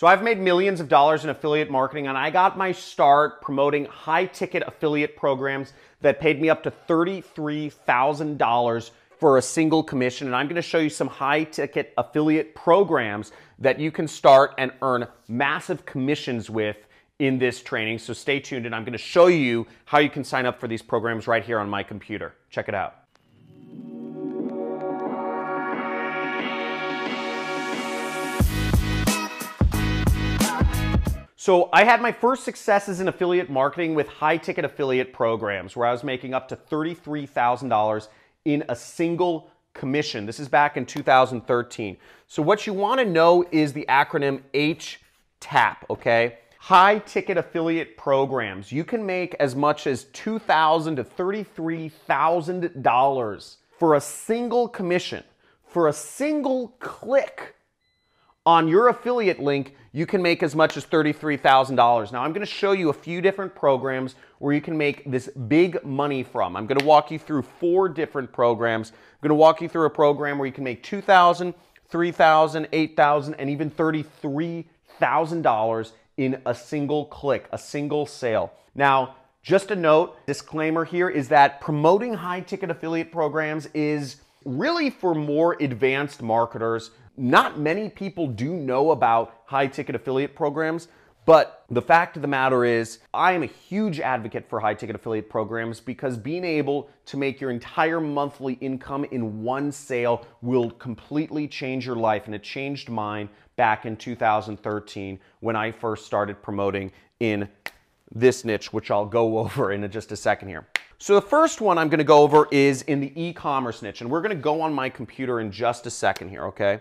So I've made millions of dollars in affiliate marketing and I got my start promoting high ticket affiliate programs that paid me up to $33,000 for a single commission. And I'm gonna show you some high ticket affiliate programs that you can start and earn massive commissions with in this training. So stay tuned and I'm gonna show you how you can sign up for these programs right here on my computer. Check it out. So I had my first successes in affiliate marketing with high ticket affiliate programs where I was making up to $33,000 in a single commission. This is back in 2013. So what you want to know is the acronym HTAP, okay? High ticket affiliate programs. You can make as much as $2,000 to $33,000 for a single commission, for a single click on your affiliate link, you can make as much as $33,000. Now, I'm gonna show you a few different programs where you can make this big money from. I'm gonna walk you through four different programs. I'm gonna walk you through a program where you can make 2,000, 3,000, 8,000, and even $33,000 in a single click, a single sale. Now, just a note, disclaimer here is that promoting high ticket affiliate programs is really for more advanced marketers not many people do know about high ticket affiliate programs, but the fact of the matter is, I am a huge advocate for high ticket affiliate programs because being able to make your entire monthly income in one sale will completely change your life. And it changed mine back in 2013 when I first started promoting in this niche, which I'll go over in just a second here. So the first one I'm gonna go over is in the e-commerce niche, and we're gonna go on my computer in just a second here, okay?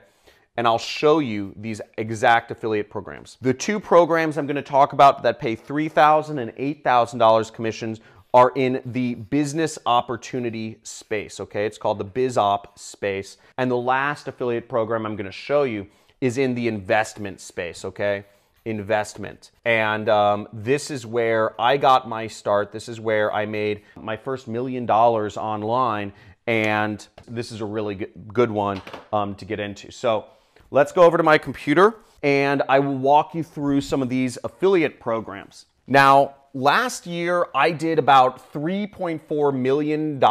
and I'll show you these exact affiliate programs. The two programs I'm gonna talk about that pay $3,000 and $8,000 commissions are in the business opportunity space, okay? It's called the BizOp space. And the last affiliate program I'm gonna show you is in the investment space, okay? Investment. And um, this is where I got my start. This is where I made my first million dollars online. And this is a really good one um, to get into. So, Let's go over to my computer and I will walk you through some of these affiliate programs. Now, last year I did about $3.4 million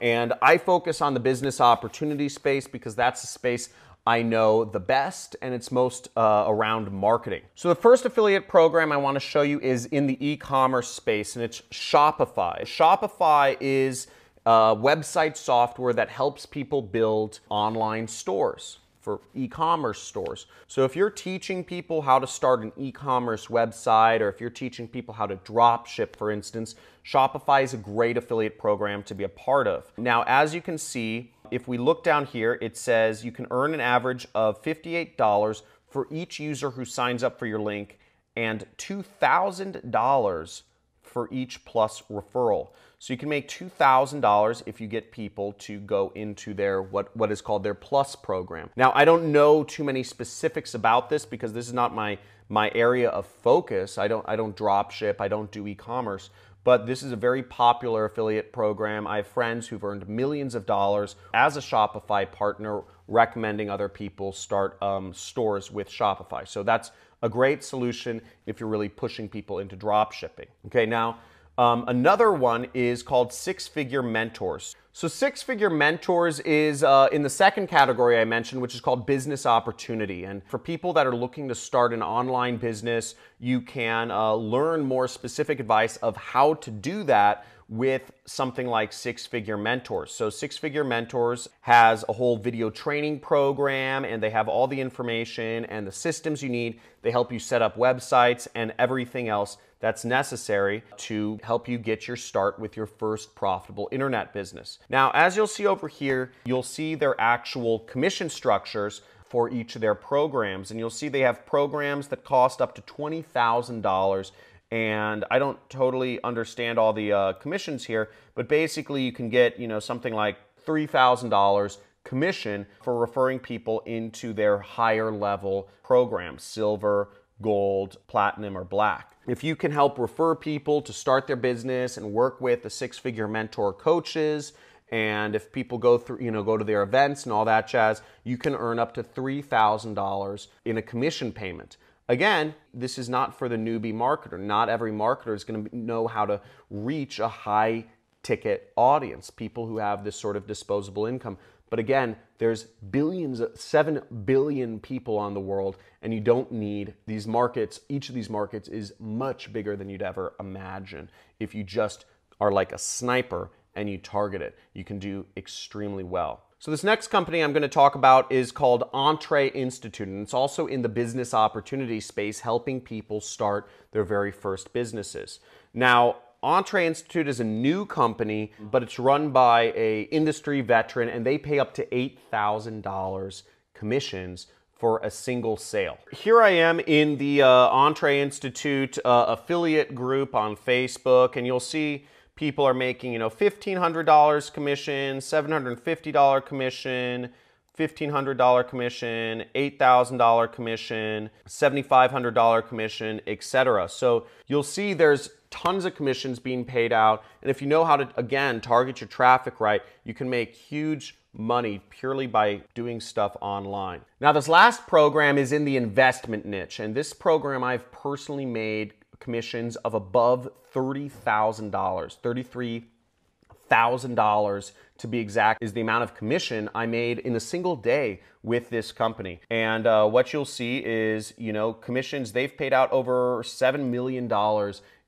and I focus on the business opportunity space because that's the space I know the best and it's most uh, around marketing. So the first affiliate program I wanna show you is in the e-commerce space and it's Shopify. Shopify is a uh, website software that helps people build online stores for e-commerce stores. So if you're teaching people how to start an e-commerce website or if you're teaching people how to drop ship for instance, Shopify is a great affiliate program to be a part of. Now, as you can see, if we look down here, it says you can earn an average of $58 for each user who signs up for your link and $2,000 for each plus referral. So you can make $2,000 if you get people to go into their what, what is called their plus program. Now, I don't know too many specifics about this because this is not my my area of focus. I don't I don't drop ship, I don't do e-commerce, but this is a very popular affiliate program. I have friends who've earned millions of dollars as a Shopify partner recommending other people start um, stores with Shopify. So that's a great solution if you're really pushing people into drop shipping. Okay, now um, another one is called Six Figure Mentors. So, Six Figure Mentors is uh, in the second category I mentioned, which is called business opportunity. And for people that are looking to start an online business, you can uh, learn more specific advice of how to do that with something like Six Figure Mentors. So, Six Figure Mentors has a whole video training program and they have all the information and the systems you need. They help you set up websites and everything else that's necessary to help you get your start with your first profitable internet business. Now, as you'll see over here, you'll see their actual commission structures for each of their programs. And you'll see they have programs that cost up to $20,000 and I don't totally understand all the uh, commissions here, but basically you can get you know something like three thousand dollars commission for referring people into their higher level programs, silver, gold, platinum, or black. If you can help refer people to start their business and work with the six figure mentor coaches, and if people go through, you know, go to their events and all that jazz, you can earn up to $3,000 in a commission payment. Again, this is not for the newbie marketer. Not every marketer is going to know how to reach a high ticket audience, people who have this sort of disposable income. But again, there's billions, 7 billion people on the world, and you don't need these markets. Each of these markets is much bigger than you'd ever imagine. If you just are like a sniper and you target it, you can do extremely well. So, this next company I'm going to talk about is called Entree Institute, and it's also in the business opportunity space, helping people start their very first businesses. Now, Entree Institute is a new company, but it's run by a industry veteran and they pay up to $8,000 commissions for a single sale. Here I am in the uh, Entree Institute uh, affiliate group on Facebook and you'll see people are making, you know, $1,500 commission, $750 commission, $1,500 commission, $8,000 commission, $7,500 commission, etc. So you'll see there's tons of commissions being paid out. And if you know how to, again, target your traffic right, you can make huge money purely by doing stuff online. Now, this last program is in the investment niche. And this program I've personally made commissions of above $30,000, $33,000 to be exact, is the amount of commission I made in a single day with this company. And uh, what you'll see is, you know, commissions, they've paid out over $7 million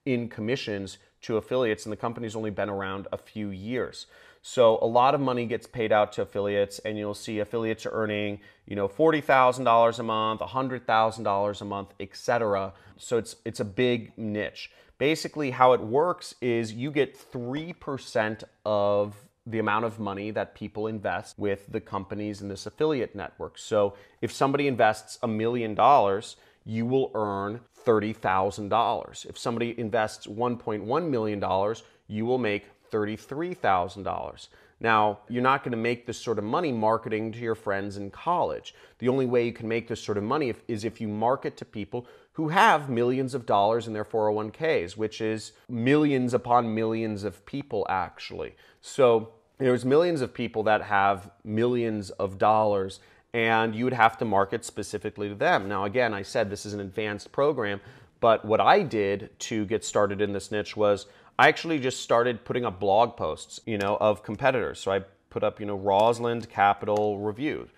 in commissions to affiliates, and the company's only been around a few years. So a lot of money gets paid out to affiliates, and you'll see affiliates are earning, you know, forty thousand dollars a month, hundred thousand dollars a month, etc. So it's it's a big niche. Basically, how it works is you get three percent of the amount of money that people invest with the companies in this affiliate network. So if somebody invests a million dollars, you will earn $30,000. If somebody invests $1.1 million, you will make $33,000. Now, you're not going to make this sort of money marketing to your friends in college. The only way you can make this sort of money if, is if you market to people who have millions of dollars in their 401ks, which is millions upon millions of people, actually. So, there's millions of people that have millions of dollars and you would have to market specifically to them. Now, again, I said this is an advanced program, but what I did to get started in this niche was I actually just started putting up blog posts, you know, of competitors. So I put up, you know, Rosalind Capital Review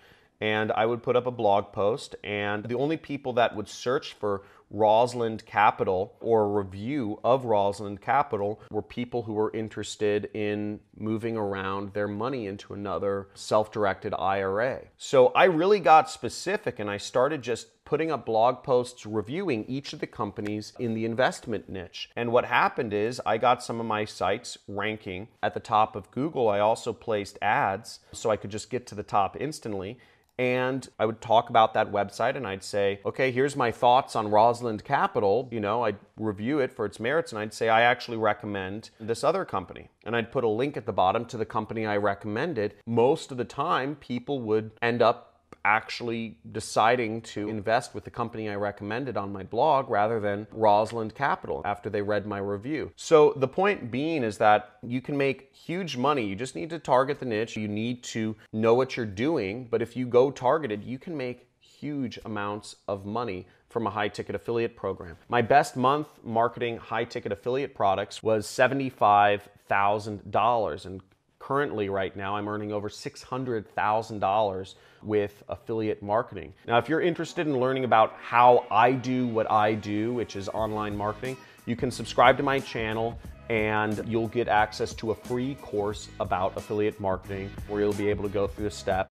and I would put up a blog post, and the only people that would search for Rosalind Capital or a review of Rosalind Capital were people who were interested in moving around their money into another self directed IRA. So I really got specific and I started just putting up blog posts reviewing each of the companies in the investment niche. And what happened is I got some of my sites ranking at the top of Google. I also placed ads so I could just get to the top instantly. And I would talk about that website and I'd say, okay, here's my thoughts on Rosalind Capital. You know, I'd review it for its merits and I'd say, I actually recommend this other company. And I'd put a link at the bottom to the company I recommended. Most of the time, people would end up actually deciding to invest with the company I recommended on my blog rather than Rosalind Capital after they read my review. So the point being is that you can make huge money. You just need to target the niche. You need to know what you're doing. But if you go targeted, you can make huge amounts of money from a high ticket affiliate program. My best month marketing high ticket affiliate products was $75,000 and currently right now I'm earning over $600,000 with affiliate marketing. Now, if you're interested in learning about how I do what I do, which is online marketing, you can subscribe to my channel and you'll get access to a free course about affiliate marketing where you'll be able to go through the steps.